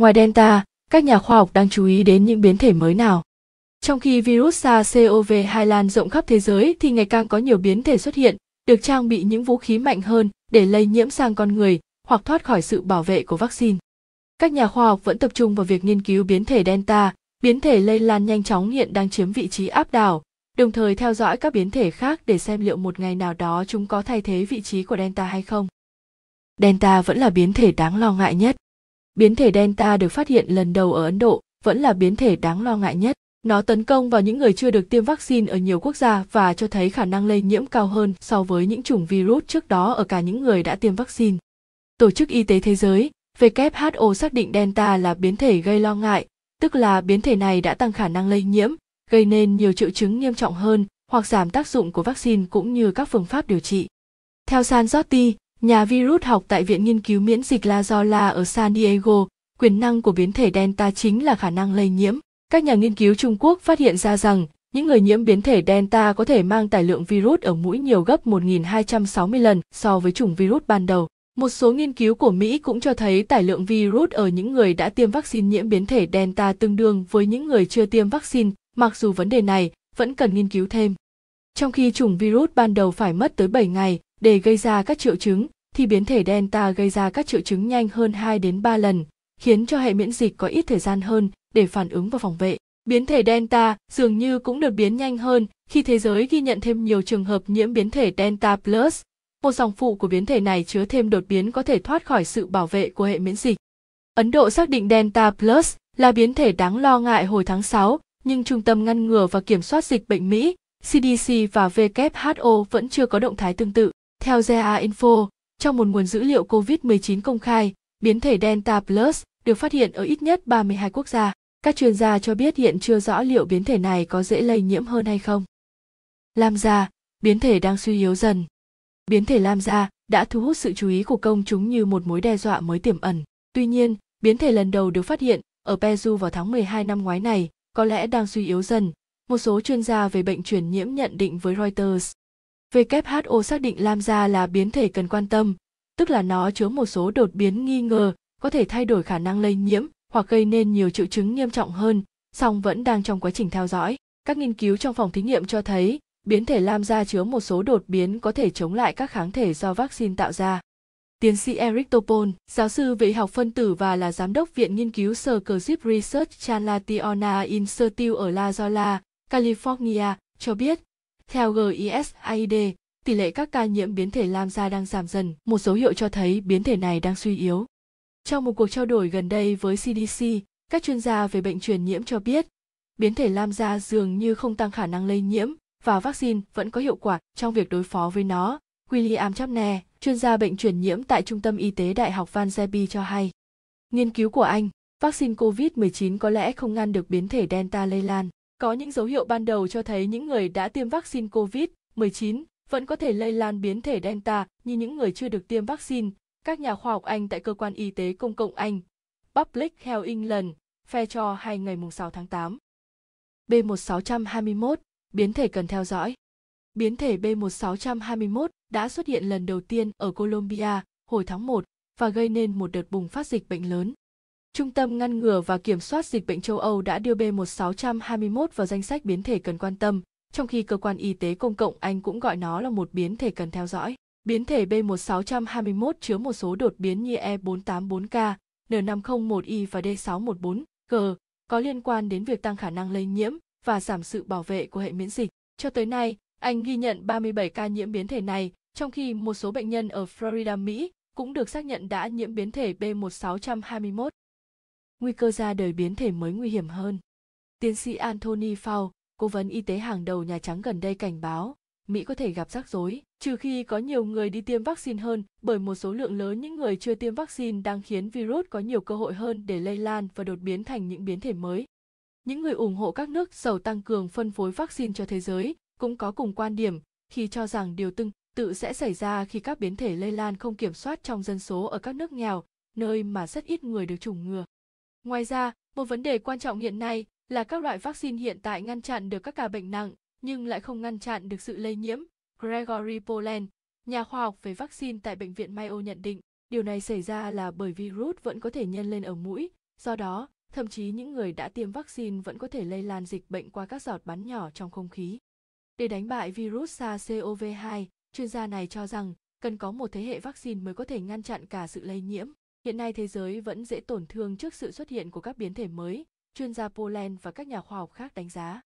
Ngoài Delta, các nhà khoa học đang chú ý đến những biến thể mới nào. Trong khi virus SARS-CoV-2 lan rộng khắp thế giới thì ngày càng có nhiều biến thể xuất hiện, được trang bị những vũ khí mạnh hơn để lây nhiễm sang con người hoặc thoát khỏi sự bảo vệ của vaccine. Các nhà khoa học vẫn tập trung vào việc nghiên cứu biến thể Delta, biến thể lây lan nhanh chóng hiện đang chiếm vị trí áp đảo, đồng thời theo dõi các biến thể khác để xem liệu một ngày nào đó chúng có thay thế vị trí của Delta hay không. Delta vẫn là biến thể đáng lo ngại nhất. Biến thể Delta được phát hiện lần đầu ở Ấn Độ vẫn là biến thể đáng lo ngại nhất. Nó tấn công vào những người chưa được tiêm vaccine ở nhiều quốc gia và cho thấy khả năng lây nhiễm cao hơn so với những chủng virus trước đó ở cả những người đã tiêm vaccine. Tổ chức Y tế Thế giới WHO xác định Delta là biến thể gây lo ngại, tức là biến thể này đã tăng khả năng lây nhiễm, gây nên nhiều triệu chứng nghiêm trọng hơn hoặc giảm tác dụng của vaccine cũng như các phương pháp điều trị. Theo San Sanzotti, Nhà virus học tại Viện Nghiên cứu Miễn dịch La Jolla ở San Diego, quyền năng của biến thể Delta chính là khả năng lây nhiễm. Các nhà nghiên cứu Trung Quốc phát hiện ra rằng những người nhiễm biến thể Delta có thể mang tải lượng virus ở mũi nhiều gấp 1.260 lần so với chủng virus ban đầu. Một số nghiên cứu của Mỹ cũng cho thấy tải lượng virus ở những người đã tiêm vaccine nhiễm biến thể Delta tương đương với những người chưa tiêm vaccine, mặc dù vấn đề này vẫn cần nghiên cứu thêm. Trong khi chủng virus ban đầu phải mất tới 7 ngày để gây ra các triệu chứng thì biến thể delta gây ra các triệu chứng nhanh hơn 2 đến 3 lần, khiến cho hệ miễn dịch có ít thời gian hơn để phản ứng và phòng vệ. Biến thể delta dường như cũng đột biến nhanh hơn khi thế giới ghi nhận thêm nhiều trường hợp nhiễm biến thể delta plus, một dòng phụ của biến thể này chứa thêm đột biến có thể thoát khỏi sự bảo vệ của hệ miễn dịch. Ấn Độ xác định delta plus là biến thể đáng lo ngại hồi tháng 6, nhưng Trung tâm Ngăn ngừa và Kiểm soát Dịch bệnh Mỹ, CDC và WHO vẫn chưa có động thái tương tự. Theo GA Info, trong một nguồn dữ liệu COVID-19 công khai, biến thể Delta Plus được phát hiện ở ít nhất 32 quốc gia. Các chuyên gia cho biết hiện chưa rõ liệu biến thể này có dễ lây nhiễm hơn hay không. Lam gia, biến thể đang suy yếu dần. Biến thể Lam gia đã thu hút sự chú ý của công chúng như một mối đe dọa mới tiềm ẩn. Tuy nhiên, biến thể lần đầu được phát hiện ở Peru vào tháng 12 năm ngoái này có lẽ đang suy yếu dần, một số chuyên gia về bệnh truyền nhiễm nhận định với Reuters. WHO xác định Lambda là biến thể cần quan tâm, tức là nó chứa một số đột biến nghi ngờ có thể thay đổi khả năng lây nhiễm hoặc gây nên nhiều triệu chứng nghiêm trọng hơn, song vẫn đang trong quá trình theo dõi. Các nghiên cứu trong phòng thí nghiệm cho thấy biến thể Lambda chứa một số đột biến có thể chống lại các kháng thể do vaccine tạo ra. Tiến sĩ Eric Topol, giáo sư về học phân tử và là giám đốc Viện Nghiên cứu Sir Research Chalationa Institute ở La Jolla, California, cho biết theo GISAID, tỷ lệ các ca nhiễm biến thể Lambda đang giảm dần, một dấu hiệu cho thấy biến thể này đang suy yếu. Trong một cuộc trao đổi gần đây với CDC, các chuyên gia về bệnh truyền nhiễm cho biết, biến thể Lambda dường như không tăng khả năng lây nhiễm và vaccine vẫn có hiệu quả trong việc đối phó với nó, William Chapne, chuyên gia bệnh truyền nhiễm tại Trung tâm Y tế Đại học Van Zebi cho hay. Nghiên cứu của Anh, vaccine COVID-19 có lẽ không ngăn được biến thể Delta lây lan. Có những dấu hiệu ban đầu cho thấy những người đã tiêm vaccine COVID-19 vẫn có thể lây lan biến thể Delta như những người chưa được tiêm vaccine, các nhà khoa học Anh tại Cơ quan Y tế Công cộng Anh, Public Health England, phe cho hay ngày 6 tháng 8. B1621, biến thể cần theo dõi. Biến thể B1621 đã xuất hiện lần đầu tiên ở Colombia hồi tháng 1 và gây nên một đợt bùng phát dịch bệnh lớn. Trung tâm ngăn ngừa và kiểm soát dịch bệnh châu Âu đã đưa B1621 vào danh sách biến thể cần quan tâm, trong khi cơ quan y tế công cộng Anh cũng gọi nó là một biến thể cần theo dõi. Biến thể B1621 chứa một số đột biến như E484K, N501Y và D614G, có liên quan đến việc tăng khả năng lây nhiễm và giảm sự bảo vệ của hệ miễn dịch. Cho tới nay, Anh ghi nhận 37 ca nhiễm biến thể này, trong khi một số bệnh nhân ở Florida, Mỹ cũng được xác nhận đã nhiễm biến thể B1621 nguy cơ ra đời biến thể mới nguy hiểm hơn. Tiến sĩ Anthony Fauci, cố vấn y tế hàng đầu Nhà Trắng gần đây cảnh báo, Mỹ có thể gặp rắc rối, trừ khi có nhiều người đi tiêm vaccine hơn, bởi một số lượng lớn những người chưa tiêm vaccine đang khiến virus có nhiều cơ hội hơn để lây lan và đột biến thành những biến thể mới. Những người ủng hộ các nước giàu tăng cường phân phối vaccine cho thế giới cũng có cùng quan điểm khi cho rằng điều tương tự sẽ xảy ra khi các biến thể lây lan không kiểm soát trong dân số ở các nước nghèo, nơi mà rất ít người được chủng ngừa. Ngoài ra, một vấn đề quan trọng hiện nay là các loại vaccine hiện tại ngăn chặn được các ca bệnh nặng nhưng lại không ngăn chặn được sự lây nhiễm. Gregory Poland, nhà khoa học về vaccine tại Bệnh viện Mayo nhận định, điều này xảy ra là bởi virus vẫn có thể nhân lên ở mũi, do đó, thậm chí những người đã tiêm vaccine vẫn có thể lây lan dịch bệnh qua các giọt bắn nhỏ trong không khí. Để đánh bại virus SARS-CoV-2, chuyên gia này cho rằng cần có một thế hệ vaccine mới có thể ngăn chặn cả sự lây nhiễm. Hiện nay thế giới vẫn dễ tổn thương trước sự xuất hiện của các biến thể mới, chuyên gia Poland và các nhà khoa học khác đánh giá.